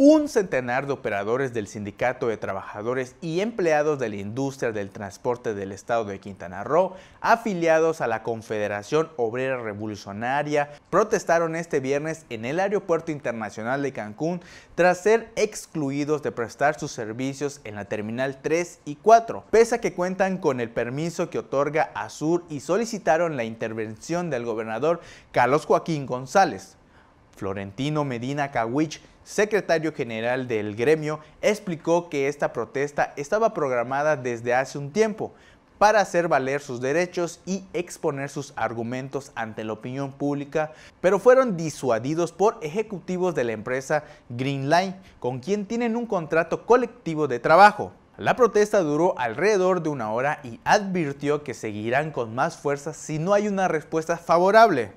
Un centenar de operadores del Sindicato de Trabajadores y empleados de la industria del transporte del estado de Quintana Roo, afiliados a la Confederación Obrera Revolucionaria, protestaron este viernes en el Aeropuerto Internacional de Cancún tras ser excluidos de prestar sus servicios en la Terminal 3 y 4, pese a que cuentan con el permiso que otorga ASUR y solicitaron la intervención del gobernador Carlos Joaquín González. Florentino Medina Cawich, secretario general del gremio, explicó que esta protesta estaba programada desde hace un tiempo para hacer valer sus derechos y exponer sus argumentos ante la opinión pública, pero fueron disuadidos por ejecutivos de la empresa Greenline, con quien tienen un contrato colectivo de trabajo. La protesta duró alrededor de una hora y advirtió que seguirán con más fuerza si no hay una respuesta favorable.